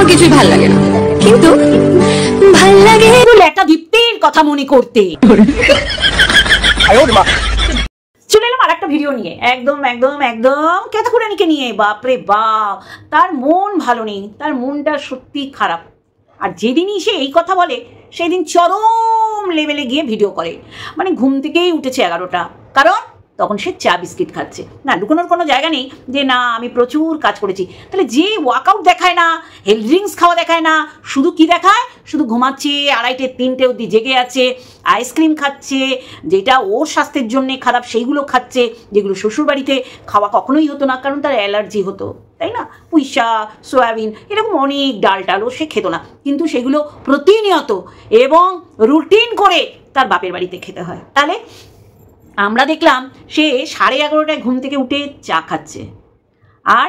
আমার কিছুই ভাল লাগে না কিন্তু ভাল লাগে একটা দীপ্তির কথা মনে করতে নিয়ে বাপরে বাপ তার মন ভালো নেই তার মনটা খারাপ আর যেদিনই সে এই কথা বলে সেদিন চরম লেভেলে গিয়ে ভিডিও করে মানে ঘুম থেকেই উঠেছে এগারোটা কারণ তখন সে চা বিস্কিট খাচ্ছে না লুকোনোর কোনো জায়গা নেই যে না আমি প্রচুর কাজ করেছি তাহলে যে ওয়ার্কআউট দেখায় না হেলথ ড্রিঙ্কস খাওয়া দেখায় না শুধু কি দেখায় শুধু ঘুমাচ্ছে আড়াইটে তিনটে অবধি জেগে আছে আইসক্রিম খাচ্ছে যেটা ওর স্বাস্থ্যের জন্যে খারাপ সেইগুলো খাচ্ছে যেগুলো শ্বশুরবাড়িতে খাওয়া কখনোই হতো না কারণ তার অ্যালার্জি হতো তাই না পুঁইশা সয়াবিন এরকম অনেক ডাল টালও সে খেত না কিন্তু সেগুলো প্রতিনিয়ত এবং রুটিন করে তার বাপের বাড়িতে খেতে হয় তাহলে আমরা দেখলাম সে সাড়ে এগারোটায় ঘুম থেকে উঠে চা খাচ্ছে আর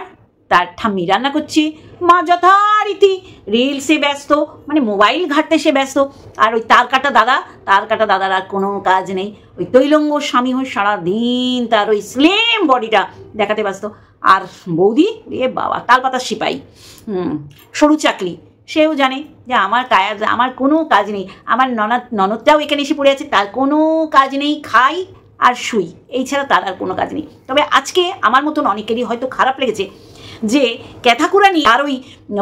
তার ঠাম্মি রান্না করছে মা যথারীতি রিলসে ব্যস্ত মানে মোবাইল ঘাটতে সে ব্যস্ত আর ওই তার কাটা দাদা তার কাটা দাদার আর কোনো কাজ নেই ওই তৈলঙ্গ স্বামী হয়ে সারাদিন তার ওই স্লিম বডিটা দেখাতে ব্যস্ত আর বৌদি এ বাবা তাল পাতার সিপাই সরু চাকলি সেও জানে যে আমার কাজ আমার কোনো কাজ নেই আমার ননদ ননদটাও এখানে এসে পড়ে আছে তার কোনো কাজ নেই খাই আর শুই এই ছাড়া তার আর কোনো কাজ নেই তবে আজকে আমার মতন অনেকেরই হয়তো খারাপ লেগেছে যে ক্যাথাকুরানি আর ওই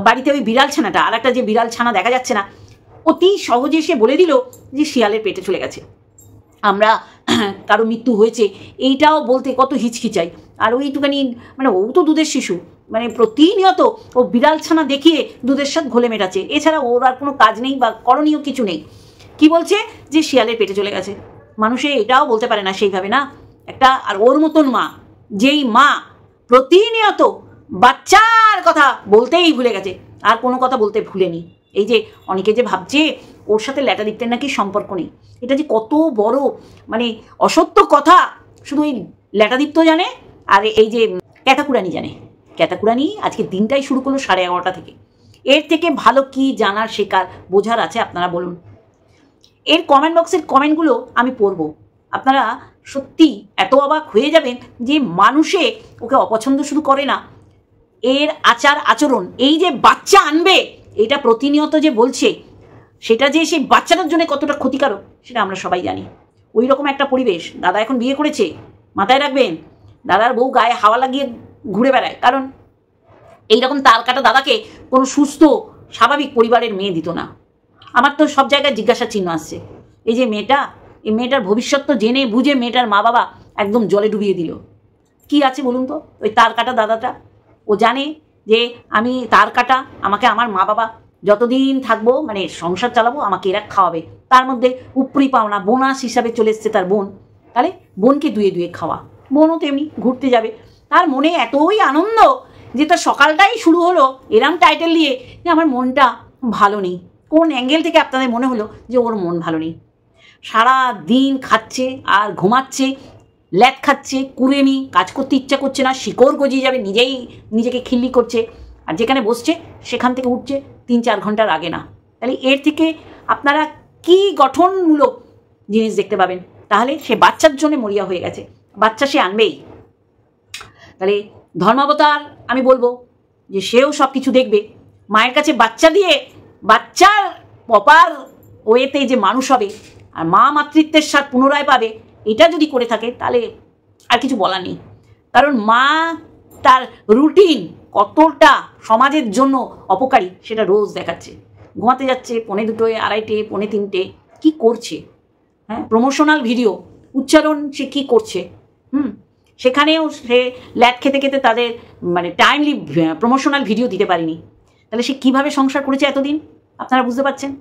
বাড়িতে ওই বিড়াল ছানাটা আর একটা যে বিড়াল ছানা দেখা যাচ্ছে না অতি সহজে সে বলে দিল যে শিয়ালের পেটে চলে গেছে আমরা কারো মৃত্যু হয়েছে এইটাও বলতে কত হিচকিচাই আর ওইটুখানি মানে ও তো দুধের শিশু মানে প্রতিনিয়ত ও বিড়াল ছানা দেখিয়ে দুধের সাথে ঘোলে মেটাচ্ছে এছাড়া ওর আর কোনো কাজ নেই বা করণীয় কিছু নেই কি বলছে যে শিয়ালের পেটে চলে গেছে মানুষে এটাও বলতে পারে না সেইভাবে না একটা আর ওর মতন মা যেই মা প্রতিনিয়ত বাচ্চার কথা বলতেই ভুলে গেছে আর কোনো কথা বলতে ভুলেনি এই যে অনেকে যে ভাবছে ওর সাথে ল্যাটাদিত্যের নাকি সম্পর্ক নেই এটা যে কত বড় মানে অসত্য কথা শুধু এই ল্যাটাদিত্য জানে আর এই যে ক্যাটাকুরানি জানে ক্যাটাকুরানি আজকে দিনটাই শুরু করলো সাড়ে এগারোটা থেকে এর থেকে ভালো কি জানার শেখার বোঝার আছে আপনারা বলুন এর কমেন্ট বক্সের কমেন্টগুলো আমি পড়ব আপনারা সত্যি এত অবাক হয়ে যাবেন যে মানুষে ওকে অপছন্দ শুরু করে না এর আচার আচরণ এই যে বাচ্চা আনবে এটা প্রতিনিয়ত যে বলছে সেটা যে সেই বাচ্চাটার জন্য কতটা ক্ষতিকারক সেটা আমরা সবাই জানি ওই রকম একটা পরিবেশ দাদা এখন বিয়ে করেছে মাথায় রাখবেন দাদার বউ গায়ে হাওয়া লাগিয়ে ঘুরে বেড়ায় কারণ এইরকম তার কাটা দাদাকে কোনো সুস্থ স্বাভাবিক পরিবারের মেয়ে দিত না আমার তো সব জায়গায় জিজ্ঞাসা চিহ্ন আসছে এই যে মেয়েটা এই মেয়েটার ভবিষ্যৎ তো জেনে বুঝে মেয়েটার মা বাবা একদম জলে ডুবিয়ে দিল কি আছে বলুন তো ওই তার কাটা দাদাটা ও জানে যে আমি তার কাটা আমাকে আমার মা বাবা যতদিন থাকবো মানে সংসার চালাবো আমাকে এরা খাওয়াবে তার মধ্যে উপরি পাওনা বোনাস হিসাবে চলে এসছে তার বোন তাহলে বোনকে দুয়ে দুয়ে খাওয়া বোনও তেমনি ঘুরতে যাবে তার মনে এতই আনন্দ যে তার সকালটাই শুরু হলো এরাম টাইটেল দিয়ে যে আমার মনটা ভালো নেই কোন অ্যাঙ্গেল থেকে আপনাদের মনে হলো যে ওর মন ভালো নেই সারা দিন খাচ্ছে আর ঘুমাচ্ছে ল্যাট খাচ্ছে কুড়েনি কাজ করতে ইচ্ছা করছে না শিকড় গজিয়ে যাবে নিজেই নিজেকে খিল্লি করছে আর যেখানে বসছে সেখান থেকে উঠছে তিন চার ঘন্টার আগে না তাহলে এর থেকে আপনারা কি গঠনমূলক জিনিস দেখতে পাবেন তাহলে সে বাচ্চার জন্য মরিয়া হয়ে গেছে বাচ্চা সে আনবেই তাহলে ধর্মাবতার আমি বলবো যে সেও সব কিছু দেখবে মায়ের কাছে বাচ্চা দিয়ে বাচ্চার প্রপার ওয়েতে যে মানুষ হবে আর মা মাতৃত্বের স্বাদ পুনরায় পাবে এটা যদি করে থাকে তাহলে আর কিছু বলা নেই কারণ মা তার রুটিন কতটা সমাজের জন্য অপকারী সেটা রোজ দেখাচ্ছে ঘুমাতে যাচ্ছে পনে দুটোয় আড়াইটে পনে তিনটে কি করছে হ্যাঁ প্রমোশনাল ভিডিও উচ্চারণ সে কী করছে হুম সেখানেও সে ল্যাট খেতে খেতে তাদের মানে টাইমলি প্রমোশনাল ভিডিও দিতে পারিনি তাহলে সে কীভাবে সংসার করেছে এতদিন আপনারা বুঝতে পারছেন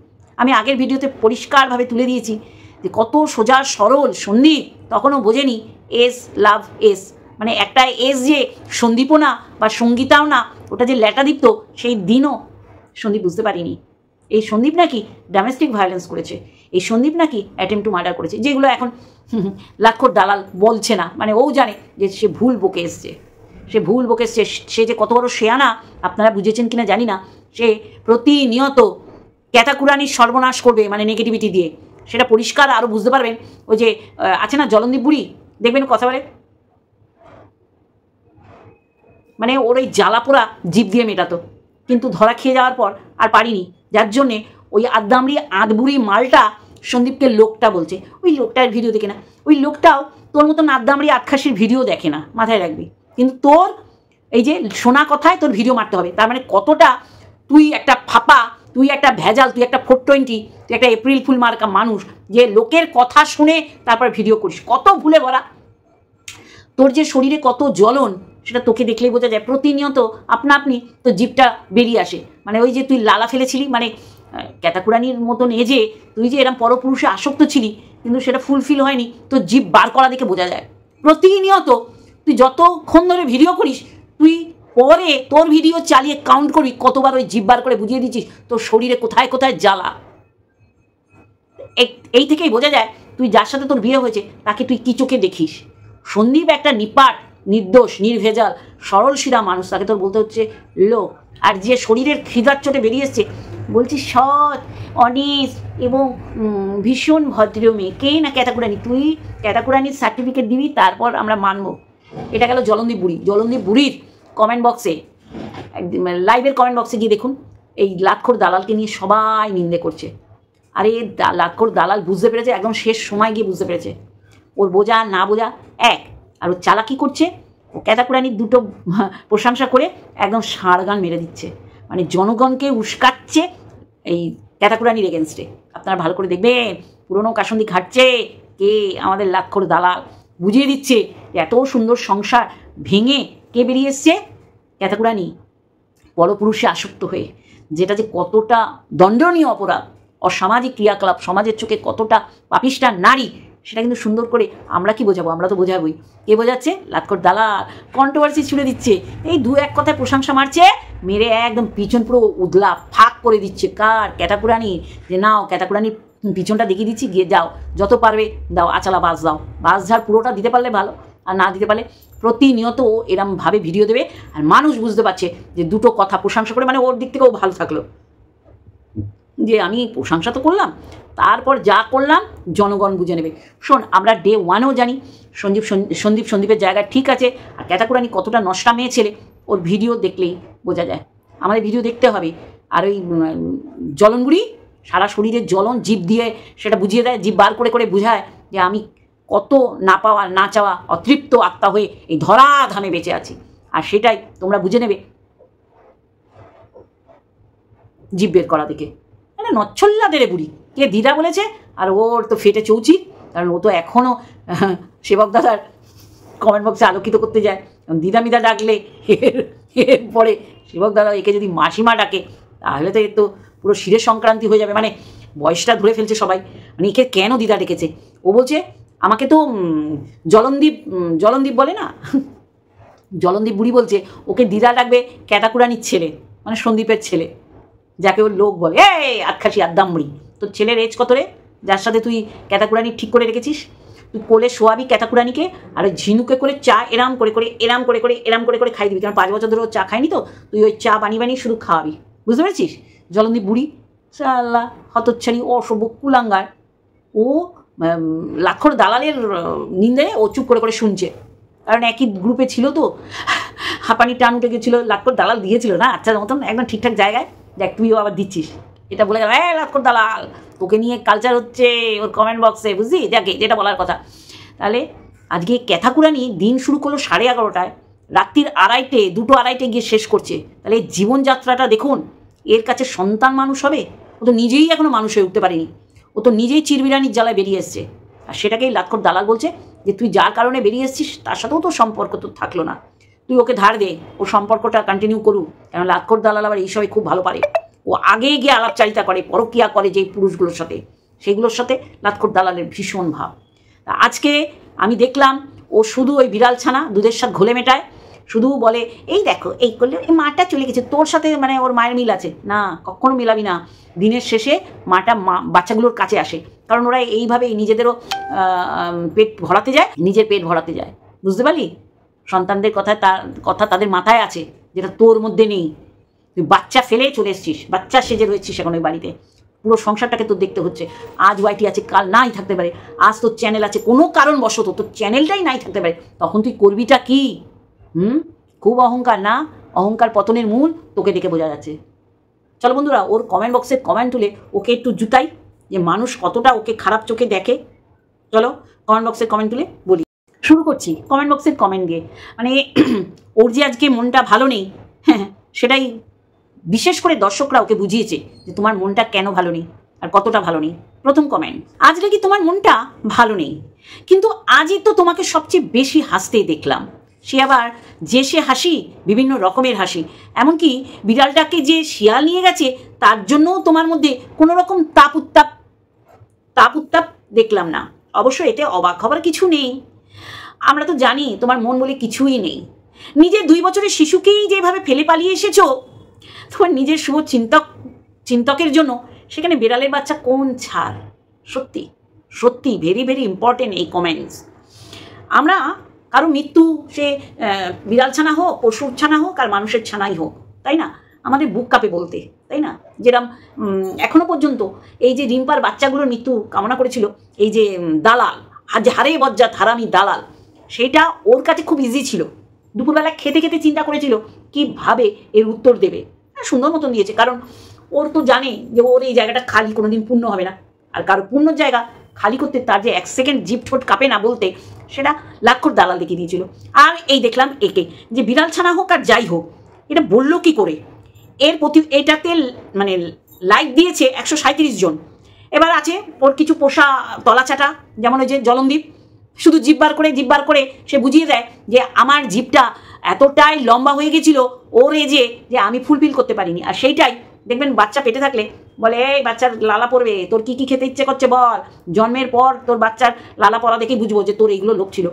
আমি আগের ভিডিওতে পরিষ্কারভাবে তুলে দিয়েছি যে কত সোজা সরল সন্দীপ তখনও বোঝেনি এস লাভ এস মানে একটা এস যে সন্দীপও না বা সঙ্গীতাও না ওটা যে ল্যাটাদীপ্ত সেই দিনও সন্দীপ বুঝতে পারিনি এই সন্দীপ নাকি ডোমেস্টিক ভায়োলেন্স করেছে এই সন্দীপ নাকি অ্যাটেম্প টু মার্ডার করেছে যেগুলো এখন লাক্ষর দালাল বলছে না মানে ও জানে যে সে ভুল বকে এসছে সে ভুল বকে সে যে কত বড় শেয়ানা আপনারা বুঝেছেন কিনা জানি না সে প্রতিনিয়ত ক্যাতাকুরানির সর্বনাশ করবে মানে নেগেটিভিটি দিয়ে সেটা পরিষ্কার আরও বুঝতে পারবেন ওই যে আছে না জলন্দীপ বুড়ি দেখবেন কথা বলে মানে ওর ওই জ্বালাপোড়া জীব দিয়ে মেটাতো কিন্তু ধরা খেয়ে যাওয়ার পর আর পারিনি যার জন্যে ওই আদ্দামড়ি আদবুড়ি মালটা সন্দীপকে লোকটা বলছে ওই লোকটার ভিডিও দেখে না ওই লোকটাও তোর মতন আদ্দামড়ি আটখাসির ভিডিও দেখে না মাথায় রাখবি কিন্তু তোর এই যে শোনা কথায় তোর ভিডিও মারতে হবে তার মানে কতটা তুই একটা ফাপা তুই একটা ভেজাল তুই একটা ফোর টোয়েন্টি তুই একটা এপ্রিল ফুল মার্কা মানুষ যে লোকের কথা শুনে তারপর ভিডিও করিস কত ভুলে ভরা তোর যে শরীরে কত জ্বলন সেটা তোকে দেখলেই বোঝা যায় প্রতিনিয়ত আপনা আপনি তোর জিপটা বেরিয়ে আসে মানে ওই যে তুই লালা ফেলেছিলি মানে ক্যাতাকুরানির মতন এজে তুই যে এরম পরপুরুষে আসক্ত ছিলি কিন্তু সেটা ফুলফিল হয়নি তোর জিপ বার করা দেখে বোঝা যায় প্রতিনিয়ত তুই যতক্ষণ ধরে ভিডিও করিস তুই পরে তোর ভিডিও চালিয়ে কাউন্ট করবি কতবার ওই জিব্বার করে বুঝিয়ে দিচ্ছিস তোর শরীরে কোথায় কোথায় জ্বালা এই থেকেই বোঝা যায় তুই যার সাথে তোর বিয়ে হয়েছে তাকে তুই কি চোখে দেখিস সন্দীপ একটা নিপাট নির্দোষ নির্ভেজাল সরল শিরা মানুষ তাকে তোর বলতে হচ্ছে লো আর যে শরীরের খিদার চোটে বেরিয়ে এসছে বলছি সৎ অনেস্ট এবং ভীষণ ভদ্র মেয়ে কে না ক্যাটাকুরানি তুই ক্যাটাকুরানির সার্টিফিকেট দিবি তারপর আমরা মানবো এটা গেল জলন্দি বুড়ি জলন্দি বুড়ির কমেন্ট বক্সে লাইভের কমেন্ট বক্সে গিয়ে দেখুন এই লাক্ষর দালালকে নিয়ে সবাই নিন্দে করছে আরে লাক্ষর দালাল বুঝতে পেরেছে একদম শেষ সময় গিয়ে বুঝতে পেরেছে ওর বোঝা না বোঝা এক আর ও চালাকি করছে ও ক্যাতাকুরানির দুটো প্রশংসা করে একদম সারগান মেরে দিচ্ছে মানে জনগণকে উস্কাচ্ছে এই ক্যাতাকুরানির এগেনস্টে আপনারা ভালো করে দেখবেন পুরনো কাসন্দি ঘাটছে কে আমাদের লাক্ষর দালাল বুঝিয়ে দিচ্ছে এত সুন্দর সংসার ভেঙে কে বেরিয়ে এসছে ক্যাথাকুরানি পরপুরুষে আসক্ত হয়ে যেটা যে কতটা দণ্ডনীয় অপরাধ অসামাজিক ক্রিয়াকলাপ সমাজের চোখে কতটা পাপিষ্টার নারী সেটা কিন্তু সুন্দর করে আমরা কি বোঝাবো আমরা তো বোঝাবোই কে বোঝাচ্ছে লাতকর দালাল কন্ট্রোভার্সি ছুড়ে দিচ্ছে এই দু এক কথায় প্রশংসা মারছে মেরে একদম পিছন পুরো উদলা ফাঁক করে দিচ্ছে কার ক্যাটাকুরানি যে নাও ক্যাটাকুরানির পিছনটা দেখিয়ে দিচ্ছি গিয়ে যাও যত পারবে দাও আচালা বাস দাও বাস ঝাড় পুরোটা দিতে পারলে ভালো আর না দিতে পারলে প্রতিনিয়ত ও এরমভাবে ভিডিও দেবে আর মানুষ বুঝতে পারছে যে দুটো কথা প্রশংসা করে মানে ওর দিক থেকেও ভালো থাকলো যে আমি প্রশংসা তো করলাম তারপর যা করলাম জনগণ বুঝে নেবে শোন আমরা ডে ওয়ানেও জানি সন্দীপ সন্দীপ সন্দীপের জায়গা ঠিক আছে আর ক্যাটাকুরানি কতটা নষ্টা মেয়ে ছেলে ওর ভিডিও দেখলেই বোঝা যায় আমাদের ভিডিও দেখতে হবে আর ওই জলনগুড়ি সারা শরীরের জ্বলন জীব দিয়ে সেটা বুঝিয়ে দেয় জীব বার করে করে বুঝায় যে আমি কত না পাওয়া না চাওয়া অতৃপ্ত আত্মা হয়ে এই ধরাধামে বেঁচে আছি আর সেটাই তোমরা বুঝে নেবে জীব বের করা দেখে মানে নচ্ছল্লা দেরে বুড়ি কে দিদা বলেছে আর ওর তো ফেটে চৌচি কারণ ও তো এখনও সেবক দাদার কমেন্ট বক্সে আলোকিত করতে যায় দিদা মিদা ডাকলে এর পরে সেবক দাদা একে যদি মাসিমা ডাকে তাহলে তো এর তো পুরো শিরের সংক্রান্তি হয়ে যাবে মানে বয়সটা ধরে ফেলছে সবাই মানে একে কেন দিদা ডেকেছে ও বলছে আমাকে তো জলনদীপ জলনদীপ বলে না জলনদীপ বুড়ি বলছে ওকে দিদা ডাকবে ক্যাটাকুরানির ছেলে মানে সন্দীপের ছেলে যাকে ওর লোক বলে এই আটখাসি আদ্দামড়ি তোর ছেলের এজ কত রে যার সাথে তুই ক্যাটাকুরানি ঠিক করে রেখেছিস তুই কোলে শোয়াবি ক্যাটাকুরানিকে আর ওই ঝিনুকে করে চা এরাম করে করে এরাম করে করে এরাম করে করে খাই দিবি কারণ পাঁচ বছর ধরে ও চা খায়নি তো তুই ওই চা বানিয়ে বানিয়ে শুধু খাওয়াবি বুঝতে পেরেছিস জলন্ধি বুড়ি চাল্লা হতচ্ছানি অশুভ কুলাঙ্গার ও লাখর দালালের নিন্দে ও চুপ করে করে শুনছে কারণ একই গ্রুপে ছিল তো হাঁপানি টান উঠে গেছিল লাখর দালাল দিয়েছিল না আচ্ছা মতন একদম ঠিকঠাক জায়গায় দেখ তুইও আবার দিচ্ছিস এটা বলে গেল হ্যাঁ লাখর দালাল তোকে নিয়ে কালচার হচ্ছে ওর কমেন্ট বক্সে বুঝলি দেখে যেটা বলার কথা তাহলে আজকে ক্যাথাকুরানি দিন শুরু করলো সাড়ে এগারোটায় রাত্রির আড়াইটে দুটো আড়াইটে গিয়ে শেষ করছে তাহলে জীবনযাত্রাটা দেখুন এর কাছে সন্তান মানুষ হবে ও তো নিজেই এখনো মানুষ হয়ে উঠতে পারেনি ও তো নিজেই চিরবিরানির জ্বালায় বেরিয়ে এসছে আর সেটাকেই লাক্ষর দালাল বলছে যে তুই যার কারণে বেরিয়ে এসছিস তার সাথেও তো সম্পর্ক তো থাকলো না তুই ওকে ধার দে ও সম্পর্কটা কন্টিনিউ করু কেন লাক্ষর দালাল আবার এই সবাই খুব ভালো পারে ও আগে গিয়ে আলাপচারিতা করে পরকিয়া করে যে পুরুষগুলোর সাথে সেগুলোর সাথে লাতখর দালালের ভীষণ ভাব আজকে আমি দেখলাম ও শুধু ওই বিড়াল ছানা দুধের সাথে ঘোলে মেটায় শুধু বলে এই দেখো এই করলে এই মাটা চলে গেছে তোর সাথে মানে ওর মায়ের মিল আছে না কখনো মিলাবি না দিনের শেষে মাটা মা বাচ্চাগুলোর কাছে আসে কারণ ওরা এইভাবেই নিজেদেরও পেট ভরাতে যায় নিজের পেট ভরাতে যায় বুঝতে পারলি সন্তানদের কথা তার কথা তাদের মাথায় আছে যেটা তোর মধ্যে নেই তুই বাচ্চা ফেলে চলে এসছিস বাচ্চা সেজে রয়েছিস এখন ওই বাড়িতে পুরো সংসারটাকে তোর দেখতে হচ্ছে আজ ওয়াইটি আছে কাল নাই থাকতে পারে আজ তোর চ্যানেল আছে কোনো কারণবশত তোর চ্যানেলটাই নাই থাকতে পারে তখন তুই করবিটা কী হুম খুব অহংকার না অহংকার পতনের মূল তোকে দেখে বোঝা যাচ্ছে চলো বন্ধুরা ওর কমেন্ট বক্সে কমেন্ট তুলে ওকে একটু জুতাই যে মানুষ কতটা ওকে খারাপ চোখে দেখে চলো কমেন্ট বক্সে কমেন্ট তুলে বলি শুরু করছি কমেন্ট বক্সের কমেন্ট দিয়ে মানে ওর যে আজকে মনটা ভালো নেই হ্যাঁ সেটাই বিশেষ করে দর্শকরা ওকে বুঝিয়েছে যে তোমার মনটা কেন ভালো নেই আর কতটা ভালো নেই প্রথম কমেন্ট আজ নাকি তোমার মনটা ভালো নেই কিন্তু আজই তো তোমাকে সবচেয়ে বেশি হাসতেই দেখলাম সে আবার যে সে হাসি বিভিন্ন রকমের হাসি এমনকি বিড়ালটাকে যে শিয়াল নিয়ে গেছে তার জন্যও তোমার মধ্যে কোনো রকম তাপ উত্তাপ তাপ উত্তাপ দেখলাম না অবশ্য এতে অবাক হবার কিছু নেই আমরা তো জানি তোমার মন বলে কিছুই নেই নিজের দুই বছরের শিশুকেই যেভাবে ফেলে পালিয়ে এসেছো তোমার নিজের শুভ চিন্তক চিন্তকের জন্য সেখানে বিড়ালের বাচ্চা কোন ছাড় সত্যি সত্যি ভেরি ভেরি ইম্পর্টেন্ট এই কমেন্টস আমরা কারো মৃত্যু সে বিড়াল ছানা হোক পশুর ছানা হোক আর মানুষের ছানাই হোক তাই না আমাদের বুক কাপে বলতে তাই না যেরম এখনো পর্যন্ত এই যে রিম্পার বাচ্চাগুলোর মৃত্যু কামনা করেছিল এই যে দালাল যে হারে বজ্জাত হারামি দালাল সেটা ওর কাছে খুব ইজি ছিল দুপুরবেলা খেতে খেতে চিন্তা করেছিল কিভাবে এর উত্তর দেবে হ্যাঁ, সুন্দর মতন দিয়েছে কারণ ওর তো জানে যে ওর এই জায়গাটা খালি কোনোদিন পূর্ণ হবে না আর কারো পূর্ণ জায়গা খালি করতে তার যে এক সেকেন্ড জিপ ঠোঁট কাঁপে না বলতে সেটা লাক্ষর দালাল দেখে দিয়েছিল আর এই দেখলাম একে যে বিড়াল ছানা হোক আর যাই হোক এটা বলল কি করে এর প্রতি এটাতে মানে লাইক দিয়েছে একশো সাঁত্রিশ জন এবার আছে ওর কিছু পোষা তলাচাটা যেমন ওই যে জলন্দীপ শুধু জিপ বার করে জিপ বার করে সে বুঝিয়ে দেয় যে আমার জিপটা এতটাই লম্বা হয়ে গেছিল ওর এজে যে আমি ফুলফিল করতে পারিনি আর সেইটাই দেখবেন বাচ্চা পেটে থাকলে বলে এই বাচ্চার লালা পড়বে তোর কি কি খেতে ইচ্ছে করছে বল জন্মের পর তোর বাচ্চার লালা পড়া দেখেই বুঝবো যে তোর এইগুলো লোক ছিল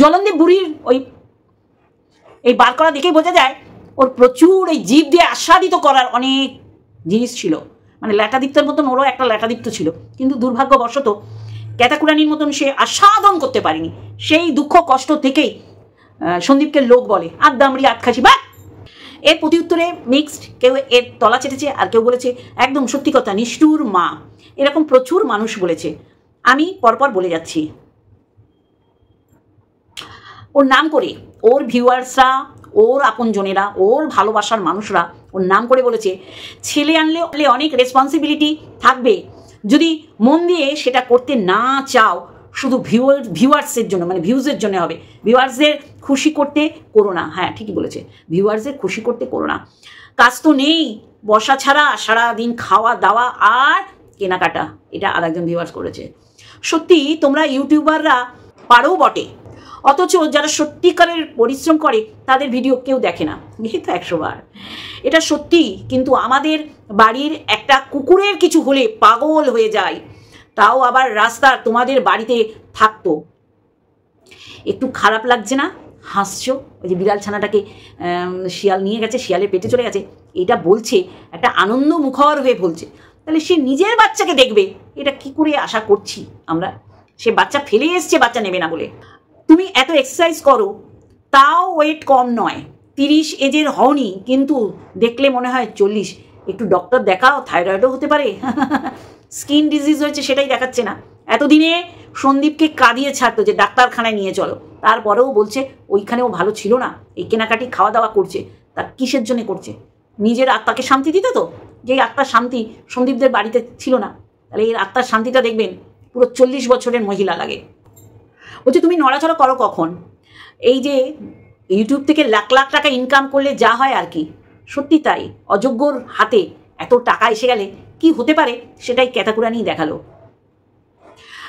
জলন্দী বুড়ির ওই এই বার করা দেখেই বোঝা যায় ওর প্রচুর এই জীব দিয়ে আস্বাদিত করার অনেক জিনিস ছিল মানে লেখাদীপ্তের মতন ওরও একটা লেখাদীপ্ত ছিল কিন্তু দুর্ভাগ্যবশত ক্যাতাকুরানির মতন সে আস্বাদন করতে পারেনি সেই দুঃখ কষ্ট থেকেই সন্দীপকে লোক বলে আর দামড়ি আতখাসি বা এর প্রতি উত্তরে মিক্সড কেউ এর তলা চেটেছে আর কেউ বলেছে একদম সত্যি কথা নিষ্ঠুর মা এরকম প্রচুর মানুষ বলেছে আমি পরপর বলে যাচ্ছি ওর নাম করে ওর ভিউয়ার্সরা ওর আপনজনেরা ওর ভালোবাসার মানুষরা ওর নাম করে বলেছে ছেলে আনলে অনেক রেসপন্সিবিলিটি থাকবে যদি মন দিয়ে সেটা করতে না চাও শুধু ভিউয়ার ভিউয়ার্সের জন্য মানে ভিউজের জন্য হবে ভিউয়ার্সদের খুশি করতে করো না হ্যাঁ ঠিকই বলেছে ভিউয়ার্সদের খুশি করতে করো না কাজ তো নেই বসা ছাড়া সারাদিন খাওয়া দাওয়া আর কেনাকাটা এটা আর একজন ভিউয়ার্স করেছে সত্যি তোমরা ইউটিউবাররা পারো বটে অথচ যারা সত্যিকারের পরিশ্রম করে তাদের ভিডিও কেউ দেখে না তো একশো বার এটা সত্যি কিন্তু আমাদের বাড়ির একটা কুকুরের কিছু হলে পাগল হয়ে যায় তাও আবার রাস্তা তোমাদের বাড়িতে থাকতো একটু খারাপ লাগছে না হাসছো ওই যে বিড়াল ছানাটাকে শিয়াল নিয়ে গেছে শিয়ালের পেটে চলে গেছে এটা বলছে একটা আনন্দ মুখর হয়ে বলছে তাহলে সে নিজের বাচ্চাকে দেখবে এটা কি করে আশা করছি আমরা সে বাচ্চা ফেলে এসছে বাচ্চা নেবে না বলে তুমি এত এক্সারসাইজ করো তাও ওয়েট কম নয় তিরিশ এজের হওনি কিন্তু দেখলে মনে হয় চল্লিশ একটু ডক্টর দেখাও থাইরয়েডও হতে পারে স্কিন ডিজিজ হয়েছে সেটাই দেখাচ্ছে না এতদিনে সন্দীপকে কাঁদিয়ে ছাড়তো যে ডাক্তারখানায় নিয়ে চলো তারপরেও বলছে ওইখানেও ভালো ছিল না এই কেনাকাটি খাওয়া দাওয়া করছে তা কিসের জন্য করছে নিজের আত্মাকে শান্তি দিতে তো যেই আত্মার শান্তি সন্দীপদের বাড়িতে ছিল না তাহলে এই আত্মার শান্তিটা দেখবেন পুরো চল্লিশ বছরের মহিলা লাগে বলছে তুমি নড়াচড়া করো কখন এই যে ইউটিউব থেকে লাখ লাখ টাকা ইনকাম করলে যা হয় আর কি সত্যি তাই অযোগ্যর হাতে এত টাকা এসে গেলে কি হতে পারে সেটাই ক্যাতাকুরানি দেখালো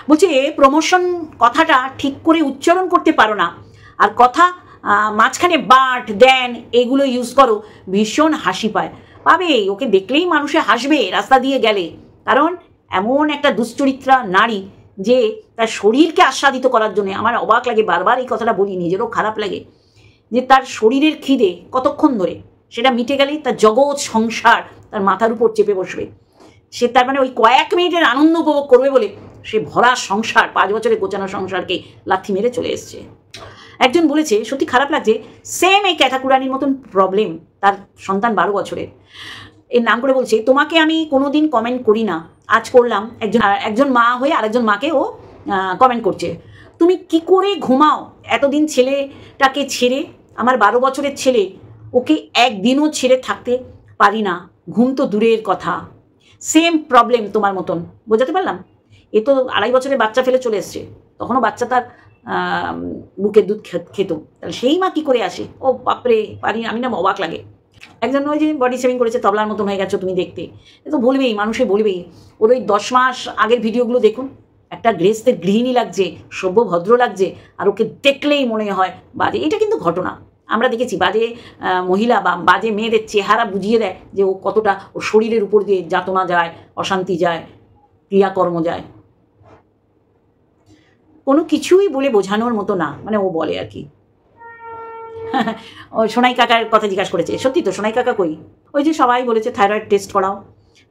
বলছে প্রমোশন কথাটা ঠিক করে উচ্চারণ করতে পারো না আর কথা মাঝখানে বাট দেন এগুলো ইউজ করো ভীষণ হাসি পায় পাবে ওকে দেখলেই মানুষে হাসবে রাস্তা দিয়ে গেলে কারণ এমন একটা দুশ্চরিত্রা নারী যে তার শরীরকে আস্বাদিত করার জন্য আমার অবাক লাগে বারবার এই কথাটা বলি নিজেরও খারাপ লাগে যে তার শরীরের খিদে কতক্ষণ ধরে সেটা মিটে গেলেই তার জগৎ সংসার তার মাথার উপর চেপে বসবে সে তার মানে ওই কয়েক মিনিটের আনন্দ উপভোগ করবে বলে সে ভরা সংসার পাঁচ বছরে গোচানো সংসারকে লাথি মেরে চলে এসছে একজন বলেছে সত্যি খারাপ লাগছে সেম এই ক্যাটাকুরানির মতন প্রবলেম তার সন্তান বারো বছরের এর নাম করে বলছে তোমাকে আমি কোনো দিন কমেন্ট করি না আজ করলাম একজন একজন মা হয়ে আরেকজন মাকে ও কমেন্ট করছে তুমি কি করে ঘুমাও এতদিন ছেলেটাকে ছেড়ে আমার বারো বছরের ছেলে ওকে একদিনও ছেড়ে থাকতে পারি না ঘুম তো দূরের কথা সেম প্রবলেম তোমার মতন বোঝাতে পারলাম এ তো আড়াই বছরে বাচ্চা ফেলে চলে এসছে তখনও বাচ্চা তার বুকের দুধ খেত তাহলে সেই মা কী করে আসে ও বাপরে পারি আমি না অবাক লাগে একজন ওই যে বডি শেভিং করেছে তবলার মতন হয়ে গেছো তুমি দেখতে এ তো বলবেই মানুষে বলবেই ওর ওই দশ মাস আগের ভিডিওগুলো দেখুন একটা গ্রেসদের গৃহিণী লাগছে সভ্য ভদ্র লাগছে আর ওকে দেখলেই মনে হয় বাজে এটা কিন্তু ঘটনা আমরা দেখেছি বাজে মহিলা বা বাজে মেয়েদের চেহারা বুঝিয়ে দেয় যে ও কতটা ও শরীরের উপর দিয়ে যাতনা যায় অশান্তি যায় ক্রিয়াকর্ম যায় কোনো কিছুই বলে বোঝানোর মতো না মানে ও বলে আর কি সোনাই কাকার কথা জিজ্ঞাসা করেছে সত্যি তো সোনাই কাকা কই ওই যে সবাই বলেছে থাইরয়েড টেস্ট করাও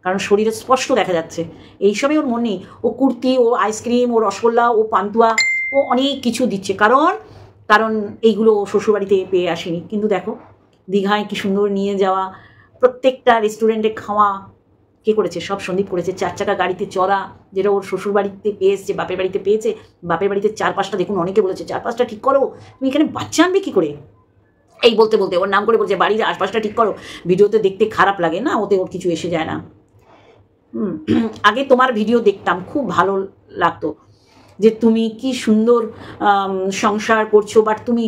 কারণ শরীরে স্পষ্ট দেখা যাচ্ছে এইসবে ওর মনে ও কুর্তি ও আইসক্রিম ও রসগোল্লা ও পান্তুয়া ও অনেক কিছু দিচ্ছে কারণ কারণ এইগুলো শ্বশুরবাড়িতে পেয়ে আসেনি কিন্তু দেখো দীঘায় কি সুন্দর নিয়ে যাওয়া প্রত্যেকটা রেস্টুরেন্টে খাওয়া কে করেছে সব সন্দীপ করেছে চার চাকা গাড়িতে চড়া যেটা ওর শ্বশুর বাড়িতে পেয়েছে বাপের বাড়িতে পেয়েছে বাপের বাড়িতে চার পাঁচটা দেখুন অনেকে বলেছে চার পাঁচটা ঠিক করো তুমি এখানে বাচ্চা আনবে কী করে এই বলতে বলতে ওর নাম করে বলছে বাড়ির আশপাশটা ঠিক করো ভিডিওতে দেখতে খারাপ লাগে না ওতে ওর কিছু এসে যায় না আগে তোমার ভিডিও দেখতাম খুব ভালো লাগতো যে তুমি কি সুন্দর সংসার করছো বাট তুমি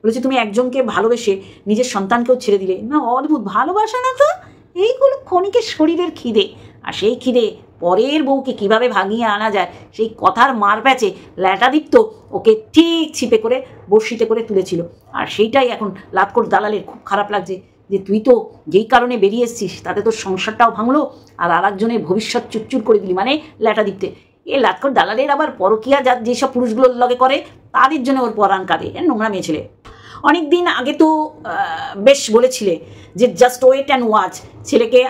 বলেছে তুমি একজনকে ভালোবেসে নিজের সন্তানকেও ছেড়ে দিলে না অদ্ভুত ভালোবাসা না তো এইগুলো ক্ষণিকের শরীরের খিদে আর সেই খিদে পরের বউকে কিভাবে ভাঙিয়ে আনা যায় সেই কথার মার প্যাচে ল্যাটাদিত্য ওকে ঠিক ছিপে করে বর্ষিতে করে তুলেছিল আর সেইটাই এখন লাভকর দালালের খুব খারাপ লাগছে যে তুই তো যেই কারণে বেরিয়ে এসছিস তাতে তোর সংসারটাও ভাঙলো আর আরেকজনের ভবিষ্যৎ চুরচুর করে দিলি মানে ল্যাটাদিত্যে এ লাটকর দালালের আবার পরকিয়া যা যেসব পুরুষগুলো লগে করে তাদের জন্য ওর পরাণ কাঁদে নোংরা মেয়ে ছেলে অনেক দিন আগে তো বেশ বলেছিলে যে জাস্ট ওয়েট অ্যান্ড ওয়াচ ছেলেকে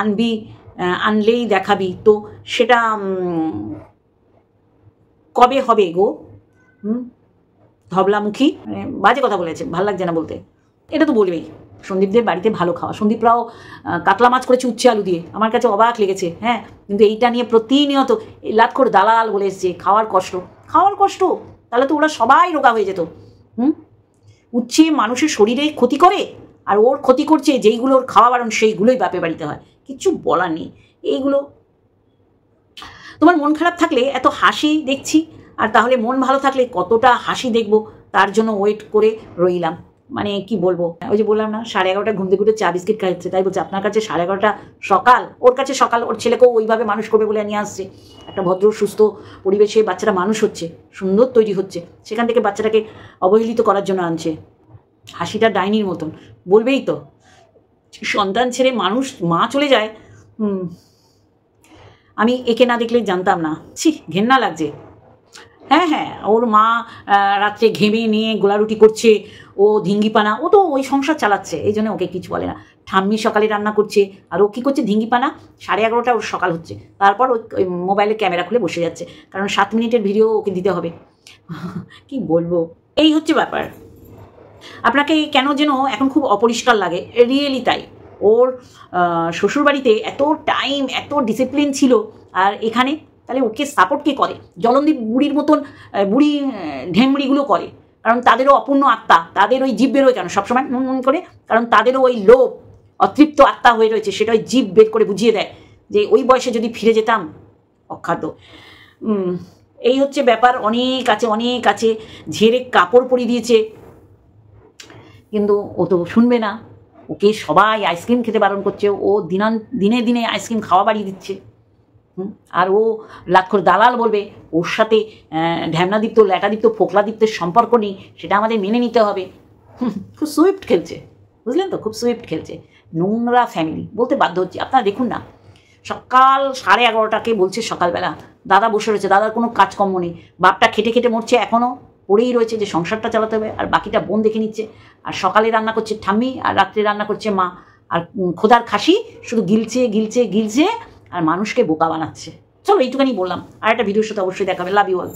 আনবি আনলেই দেখাবি তো সেটা কবে হবে গো ধবলামুখী মানে বাজে কথা বলেছে ভাল লাগছে না বলতে এটা তো বলবেই সন্দীপদের বাড়িতে ভালো খাওয়া সন্দীপরাও কাতলা মাছ করেছে উচ্ছে আলু দিয়ে আমার কাছে অবাক লেগেছে হ্যাঁ কিন্তু এইটা নিয়ে প্রতিনিয়ত লাক্ষর দালাল বলে এসছে খাওয়ার কষ্ট খাওয়ার কষ্ট তাহলে তো ওরা সবাই রোগা হয়ে যেত হুম উচ্ছে মানুষের শরীরে ক্ষতি করে আর ওর ক্ষতি করছে যেইগুলোর খাওয়া বারণ সেইগুলোই বাপে বাড়িতে হয় কিচ্ছু বলার নেই এইগুলো তোমার মন খারাপ থাকলে এত হাসি দেখছি আর তাহলে মন ভালো থাকলে কতটা হাসি দেখব তার জন্য ওয়েট করে রইলাম মানে কি বলবো ওই যে বললাম না সাড়ে এগারোটা ঘুম থেকে উঠে চা বিস্কিট খাচ্ছে তাই বলছে আপনার কাছে সাড়ে এগারোটা সকাল ওর কাছে সকাল ওর ছেলেকেও ওইভাবে মানুষ করবে বলে নিয়ে আসছে একটা ভদ্র সুস্থ পরিবেশে বাচ্চারা মানুষ হচ্ছে সুন্দর তৈরি হচ্ছে সেখান থেকে বাচ্চাটাকে অবহেলিত করার জন্য আনছে হাসিটা ডাইনির মতন বলবেই তো সন্তান ছেড়ে মানুষ মা চলে যায় আমি একে না দেখলে জানতাম না ছি ঘেন্না লাগছে হ্যাঁ হ্যাঁ ওর মা রাত্রে ঘেমে নিয়ে গোলারুটি করছে ও ধিঙ্গিপানা ও তো ওই সংসার চালাচ্ছে এই জন্য ওকে কিছু বলে না ঠাম্মি সকালে রান্না করছে আর ও কী করছে ধিঙ্গিপানা সাড়ে এগারোটা ওর সকাল হচ্ছে তারপর ওই মোবাইলে ক্যামেরা খুলে বসে যাচ্ছে কারণ সাত মিনিটের ভিডিও ওকে দিতে হবে কি বলবো এই হচ্ছে ব্যাপার আপনাকে কেন যেন এখন খুব অপরিষ্কার লাগে রিয়েলি তাই ওর শ্বশুরবাড়িতে এত টাইম এত ডিসিপ্লিন ছিল আর এখানে তাহলে ওকে সাপোর্ট কে করে জলন্দীপ বুড়ির মতন বুড়ি ঢেমড়িগুলো করে কারণ তাদেরও অপূর্ণ আত্মা তাদের ওই জীব বেরোয় কেন সবসময় মন করে কারণ তাদেরও ওই লোভ অতৃপ্ত আত্মা হয়ে রয়েছে সেটা ওই জীব বের করে বুঝিয়ে দেয় যে ওই বয়সে যদি ফিরে যেতাম অখাদ্য এই হচ্ছে ব্যাপার অনেক আছে অনেক আছে ঝেড়ে কাপড় পরিয়ে দিয়েছে কিন্তু ও তো শুনবে না ওকে সবাই আইসক্রিম খেতে বারণ করছে ও দিনান দিনে দিনে আইসক্রিম খাওয়া বাড়িয়ে দিচ্ছে আর ও লাক্ষর দালাল বলবে ওর সাথে ঢ্যামনাদীপ্ত ল্যাটাদীপ্ত ফোকলাদীপ্তের সম্পর্ক নেই সেটা আমাদের মেনে নিতে হবে খুব সুইফট খেলছে বুঝলেন তো খুব সুইফট খেলছে নোংরা ফ্যামিলি বলতে বাধ্য হচ্ছে আপনারা দেখুন না সকাল সাড়ে এগারোটাকে বলছে সকালবেলা দাদা বসে রয়েছে দাদার কোনো কাজকর্ম নেই বাপটা খেটে খেটে মরছে এখনও পড়েই রয়েছে যে সংসারটা চালাতে হবে আর বাকিটা বোন দেখে নিচ্ছে আর সকালে রান্না করছে ঠাম্মি আর রাত্রে রান্না করছে মা আর খোদার খাসি শুধু গিলছে গিলছে গিলছে আর মানুষকে বোকা বানাচ্ছে চলো এইটুখানি বললাম আর একটা ভিডিওর সাথে অবশ্যই দেখাবে লাভ ইউ অল